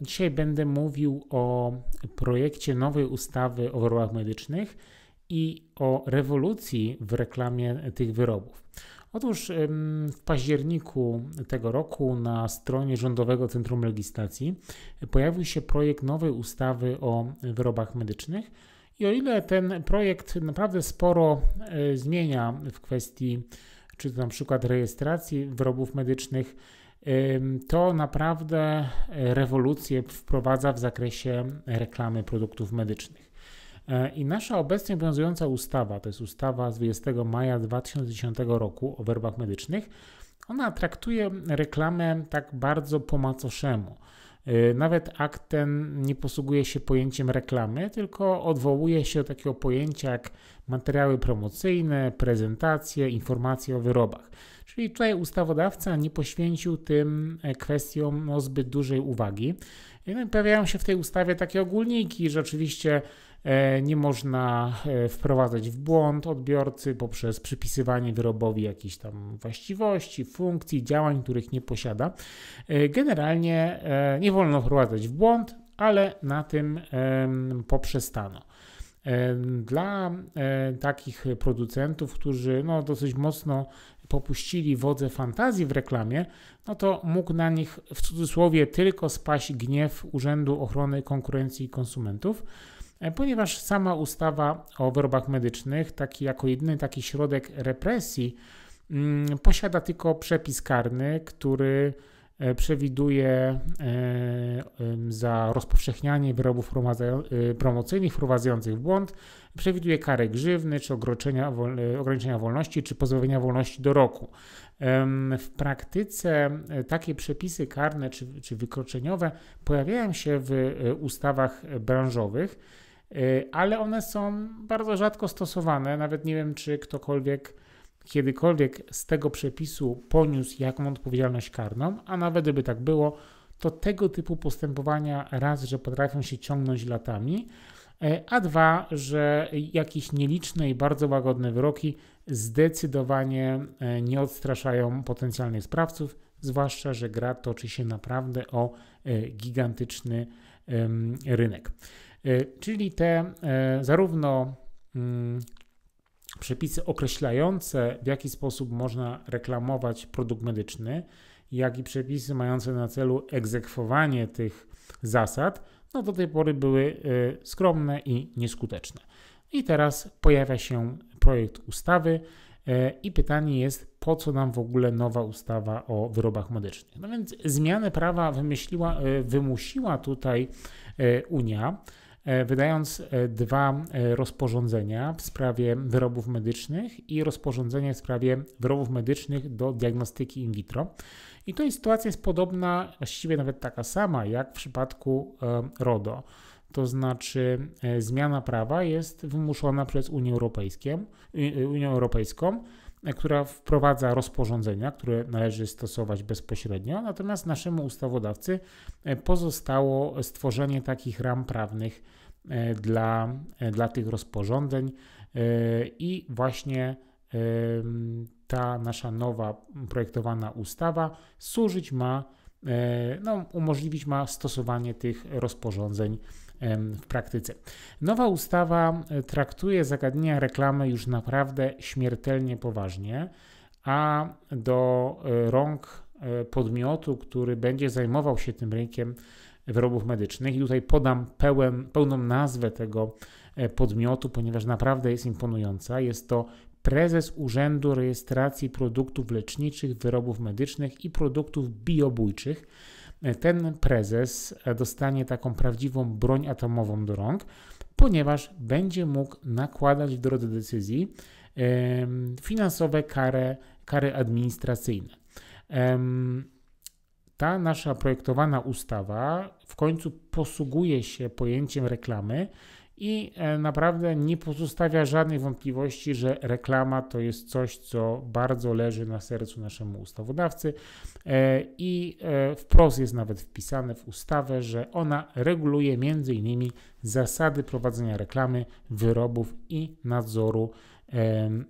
Dzisiaj będę mówił o projekcie nowej ustawy o wyrobach medycznych i o rewolucji w reklamie tych wyrobów. Otóż w październiku tego roku na stronie Rządowego Centrum Legislacji pojawił się projekt nowej ustawy o wyrobach medycznych. I o ile ten projekt naprawdę sporo e, zmienia w kwestii czy to na przykład rejestracji wyrobów medycznych, to naprawdę e, rewolucję wprowadza w zakresie reklamy produktów medycznych. E, I nasza obecnie obowiązująca ustawa, to jest ustawa z 20 maja 2010 roku o werbach medycznych, ona traktuje reklamę tak bardzo po macoszemu. Y, nawet akt ten nie posługuje się pojęciem reklamy, tylko odwołuje się do takiego pojęcia jak materiały promocyjne, prezentacje, informacje o wyrobach. Czyli tutaj ustawodawca nie poświęcił tym e, kwestiom no, zbyt dużej uwagi. No pojawiają się w tej ustawie takie ogólniki, że oczywiście E, nie można e, wprowadzać w błąd odbiorcy poprzez przypisywanie wyrobowi jakichś tam właściwości, funkcji, działań, których nie posiada. E, generalnie nie wolno wprowadzać w błąd, ale na tym poprzestano. Dla takich producentów, którzy no, dosyć mocno popuścili wodze fantazji w reklamie, no to mógł na nich w cudzysłowie tylko spaść gniew Urzędu Ochrony Konkurencji i Konsumentów, E, ponieważ sama ustawa o wyrobach medycznych, taki jako jedyny taki środek represji, mm, posiada tylko przepis karny, który e, przewiduje e, za rozpowszechnianie wyrobów promocyjnych wprowadzających w błąd, przewiduje karę grzywny, czy ograniczenia wolności, czy pozbawienia wolności do roku. W praktyce takie przepisy karne czy, czy wykroczeniowe pojawiają się w ustawach branżowych Y, ale one są bardzo rzadko stosowane. Nawet nie wiem, czy ktokolwiek kiedykolwiek z tego przepisu poniósł jaką odpowiedzialność karną, a nawet gdyby tak było, to tego typu postępowania raz, że potrafią się ciągnąć latami, y, a dwa, że jakieś nieliczne i bardzo łagodne wyroki zdecydowanie y, nie odstraszają potencjalnych sprawców, zwłaszcza, że gra toczy się naprawdę o gigantyczny rynek. E, czyli te e, zarówno mm, przepisy określające, w jaki sposób można reklamować produkt medyczny, jak i przepisy mające na celu egzekwowanie tych zasad, no do tej pory były e, skromne i nieskuteczne. I teraz pojawia się projekt ustawy i pytanie jest, po co nam w ogóle nowa ustawa o wyrobach medycznych? No więc zmianę prawa wymyśliła, wymusiła tutaj Unia. E, wydając e, dwa e, rozporządzenia w sprawie wyrobów medycznych i rozporządzenie w sprawie wyrobów medycznych do diagnostyki in vitro. I tutaj sytuacja jest podobna, właściwie nawet taka sama, jak w przypadku RODO. To znaczy zmiana prawa jest wymuszona przez Unię, Europejską, y, Unię Europejską która wprowadza rozporządzenia, które należy stosować bezpośrednio, natomiast naszemu ustawodawcy e, pozostało stworzenie takich ram prawnych e, dla, e, dla tych rozporządzeń i właśnie ta nasza nowa projektowana ustawa służyć ma E, no, umożliwić ma stosowanie tych rozporządzeń w praktyce. Nowa ustawa e, traktuje zagadnienia reklamy już naprawdę śmiertelnie poważnie, a do e, rąk podmiotu, który będzie zajmował się tym rynkiem wyrobów medycznych, i tutaj podam pełen, pełną nazwę tego podmiotu, ponieważ naprawdę jest imponująca. Jest to prezes Urzędu Rejestracji Produktów Leczniczych, Wyrobów Medycznych i Produktów Biobójczych. Ten prezes dostanie taką prawdziwą broń atomową do rąk, ponieważ będzie mógł nakładać w drodze decyzji finansowe kary, kary administracyjne. Ta nasza projektowana ustawa w końcu posługuje się pojęciem reklamy i e, naprawdę nie pozostawia żadnej wątpliwości, że reklama to jest coś, co bardzo leży na sercu naszemu ustawodawcy e, i e, wprost jest nawet wpisane w ustawę, że ona reguluje m.in. zasady prowadzenia reklamy, wyrobów i nadzoru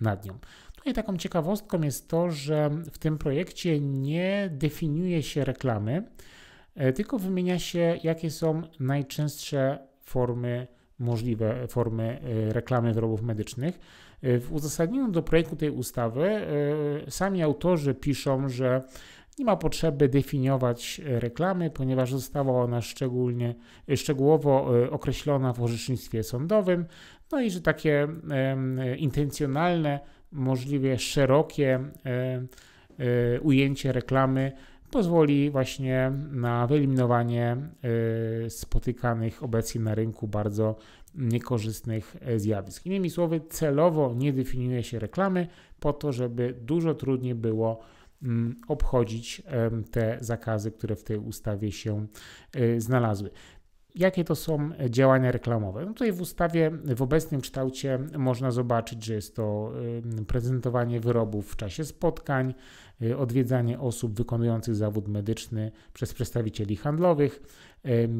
nad nią. Tutaj no taką ciekawostką jest to, że w tym projekcie nie definiuje się reklamy, tylko wymienia się, jakie są najczęstsze formy możliwe formy e, reklamy wyrobów medycznych. E, w uzasadnieniu do projektu tej ustawy e, sami autorzy piszą, że nie ma potrzeby definiować reklamy, ponieważ została ona szczególnie, szczegółowo określona w orzecznictwie sądowym, no i że takie intencjonalne, możliwie szerokie ujęcie reklamy pozwoli właśnie na wyeliminowanie y, spotykanych obecnie na rynku bardzo niekorzystnych y, zjawisk. Innymi słowy, celowo nie definiuje się reklamy po to, żeby dużo trudniej było mm, obchodzić te zakazy, które w tej ustawie się y, znalazły. Jakie to są e, działania reklamowe? No tutaj w ustawie w obecnym kształcie można zobaczyć, że jest to prezentowanie wyrobów w czasie spotkań, e, odwiedzanie osób wykonujących zawód medyczny przez przedstawicieli handlowych,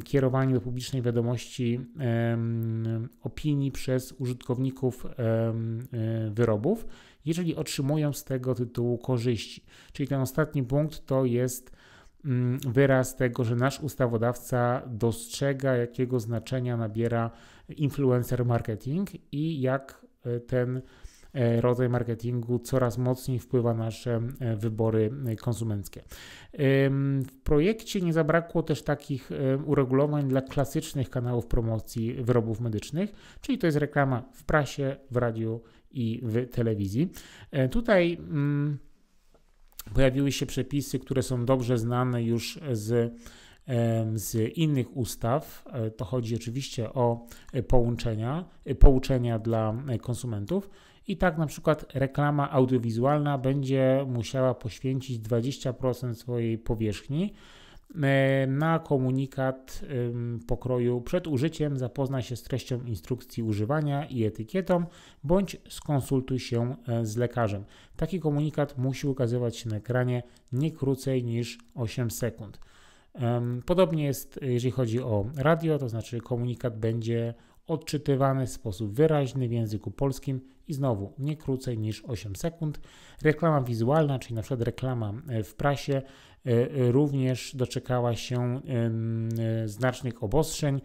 kierowanie do publicznej wiadomości opinii przez użytkowników e, wyrobów, jeżeli otrzymują z tego tytułu korzyści. Czyli ten ostatni punkt to jest Mm, wyraz tego, że nasz ustawodawca dostrzega, jakiego znaczenia nabiera influencer marketing i jak e, ten e, rodzaj marketingu coraz mocniej wpływa na nasze e, wybory konsumenckie. W projekcie nie zabrakło też takich uregulowań dla klasycznych kanałów promocji wyrobów medycznych, czyli to jest reklama w prasie, w radiu i w telewizji. Tutaj mm, pojawiły się przepisy, które są dobrze znane już z, z innych ustaw. E, to chodzi oczywiście o e, połączenia, e, pouczenia dla konsumentów. I tak na przykład reklama audiowizualna będzie musiała poświęcić 20% swojej powierzchni E, na komunikat pokroju przed użyciem zapoznaj się z treścią instrukcji używania i etykietą bądź skonsultuj się e, z lekarzem. Taki komunikat musi ukazywać się na ekranie nie krócej niż 8 sekund. Podobnie jest e, jeżeli chodzi o radio, to znaczy komunikat będzie odczytywany w sposób wyraźny w języku polskim i znowu nie krócej niż 8 sekund. Reklama wizualna, czyli na przykład reklama e, w prasie, e, e, również doczekała się znacznych obostrzeń.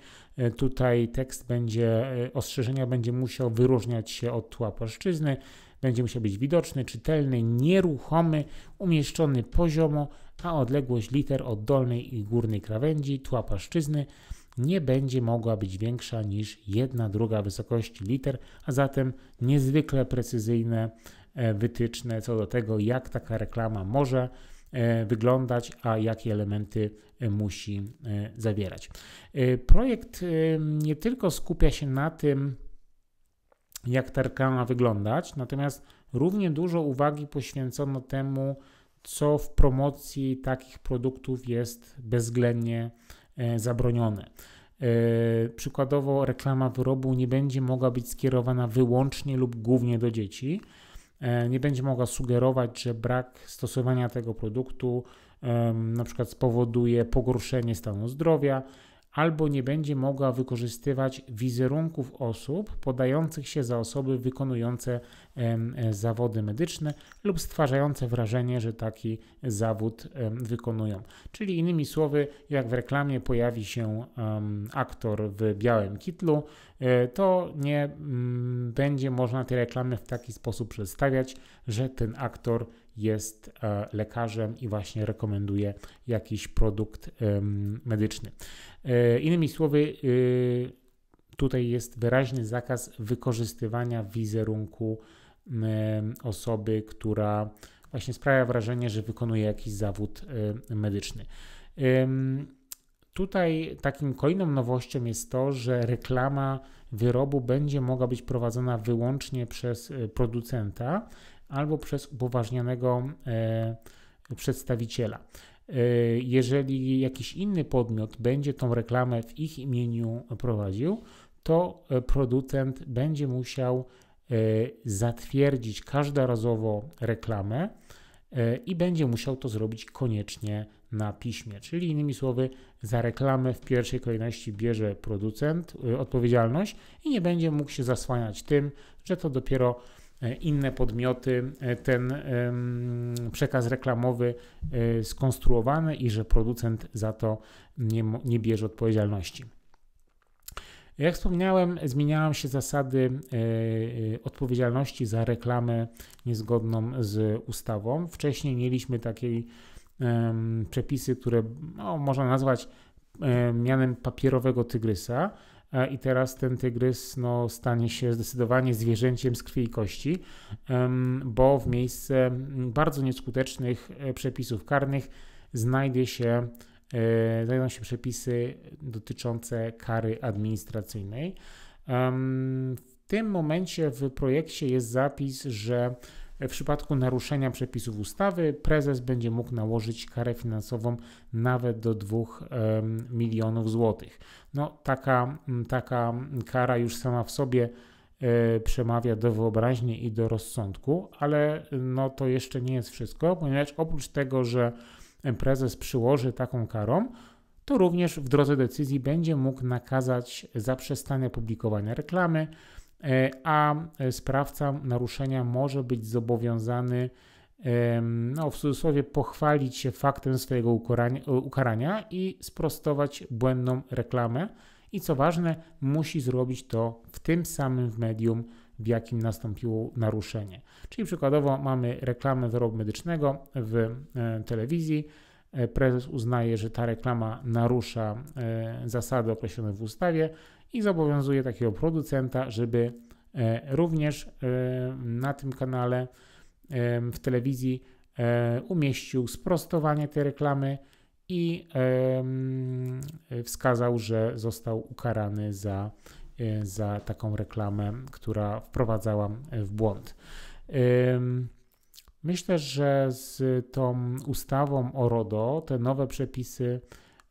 Tutaj tekst będzie, ostrzeżenia będzie musiał wyróżniać się od tła płaszczyzny, będzie musiał być widoczny, czytelny, nieruchomy, umieszczony poziomo, a odległość liter od dolnej i górnej krawędzi tła płaszczyzny nie będzie mogła być większa niż 1 druga wysokości liter, a zatem niezwykle precyzyjne e, wytyczne co do tego, jak taka reklama może e, wyglądać, a jakie elementy e, musi zawierać. Projekt nie tylko skupia się na tym, jak ta reklama wyglądać, natomiast równie dużo uwagi poświęcono temu, co w promocji takich produktów jest bezwzględnie E, zabronione. E, przykładowo reklama wyrobu nie będzie mogła być skierowana wyłącznie lub głównie do dzieci. E, nie będzie mogła sugerować, że brak stosowania tego produktu na przykład spowoduje pogorszenie stanu zdrowia, albo nie będzie mogła wykorzystywać wizerunków osób podających się za osoby wykonujące e, zawody medyczne lub stwarzające wrażenie, że taki zawód wykonują. Czyli innymi słowy, jak w reklamie pojawi się aktor w białym kitlu, e, to nie mm, będzie można tej reklamy w taki sposób przedstawiać, że ten aktor jest e, lekarzem i właśnie rekomenduje jakiś produkt medyczny. E, innymi słowy, y, tutaj jest wyraźny zakaz wykorzystywania wizerunku osoby, która właśnie sprawia wrażenie, że wykonuje jakiś zawód e, medyczny. Tutaj takim kolejną nowością jest to, że reklama wyrobu będzie mogła być prowadzona wyłącznie przez producenta, albo przez upoważnionego e, przedstawiciela. E, jeżeli jakiś inny podmiot będzie tą reklamę w ich imieniu prowadził, to e, producent będzie musiał zatwierdzić każdorazowo reklamę i będzie musiał to zrobić koniecznie na piśmie. Czyli innymi słowy, za reklamę w pierwszej kolejności bierze producent odpowiedzialność i nie będzie mógł się zasłaniać tym, że to dopiero E, inne podmioty e, ten przekaz reklamowy e, skonstruowany i że producent za to nie, nie bierze odpowiedzialności. Jak wspomniałem, zmieniają się zasady odpowiedzialności za reklamę niezgodną z ustawą. Wcześniej mieliśmy takie przepisy, które no, można nazwać mianem papierowego tygrysa, E, i teraz ten tygrys no, stanie się zdecydowanie zwierzęciem z krwi i kości, bo w miejsce bardzo nieskutecznych e, przepisów karnych znajdzie się e, znajdą się przepisy dotyczące kary administracyjnej. W tym momencie w projekcie jest zapis, że w przypadku naruszenia przepisów ustawy prezes będzie mógł nałożyć karę finansową nawet do 2 milionów złotych. No, taka, taka kara już sama w sobie e, przemawia do wyobraźni i do rozsądku, ale no to jeszcze nie jest wszystko, ponieważ oprócz tego, że prezes przyłoży taką karą, to również w drodze decyzji będzie mógł nakazać zaprzestanie publikowania reklamy, E, a e, sprawca naruszenia może być zobowiązany no, w cudzysłowie pochwalić się faktem swojego ukarania, e, ukarania i sprostować błędną reklamę. I co ważne, musi zrobić to w tym samym medium, w jakim nastąpiło naruszenie. Czyli przykładowo mamy reklamę wyrobu medycznego w telewizji. Prezes uznaje, że ta reklama narusza zasady określone w ustawie i zobowiązuje takiego producenta, żeby e, również e, na tym kanale e, w telewizji umieścił sprostowanie tej reklamy i wskazał, że został ukarany za, za taką reklamę, która wprowadzała w błąd. Myślę, że z tą ustawą o RODO te nowe przepisy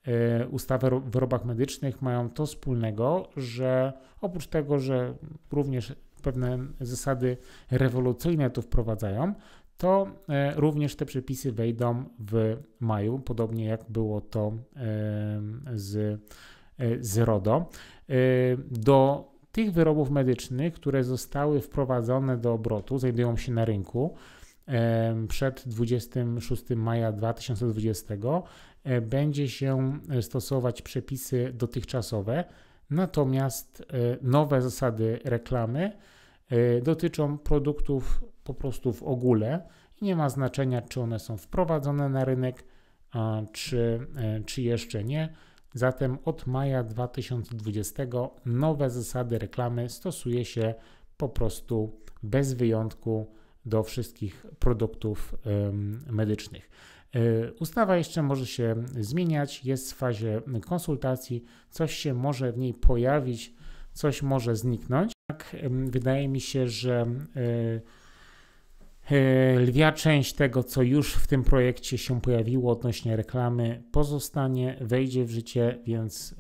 Y, ustawy o wyrobach medycznych mają to wspólnego, że oprócz tego, że również pewne zasady rewolucyjne tu wprowadzają, to y, również te przepisy wejdą w maju, podobnie jak było to y, z, z RODO. Do tych wyrobów medycznych, które zostały wprowadzone do obrotu, znajdują się na rynku przed 26 maja 2020 E, będzie się e, stosować przepisy dotychczasowe, natomiast e, nowe zasady reklamy dotyczą produktów po prostu w ogóle. Nie ma znaczenia, czy one są wprowadzone na rynek, czy, czy jeszcze nie. Zatem od maja 2020 nowe zasady reklamy stosuje się po prostu bez wyjątku do wszystkich produktów ym, medycznych. E, ustawa jeszcze może się zmieniać, jest w fazie konsultacji, coś się może w niej pojawić, coś może zniknąć. Tak, wydaje mi się, że e, e, lwia część tego, co już w tym projekcie się pojawiło odnośnie reklamy, pozostanie, wejdzie w życie, więc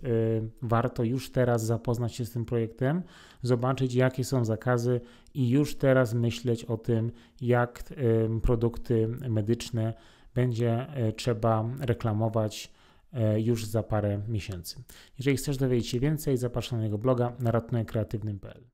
warto już teraz zapoznać się z tym projektem, zobaczyć jakie są zakazy i już teraz myśleć o tym, jak produkty medyczne będzie e, trzeba reklamować e, już za parę miesięcy. Jeżeli chcesz dowiedzieć się więcej, zapraszam na jego bloga na ratunekkreatywnym.pl.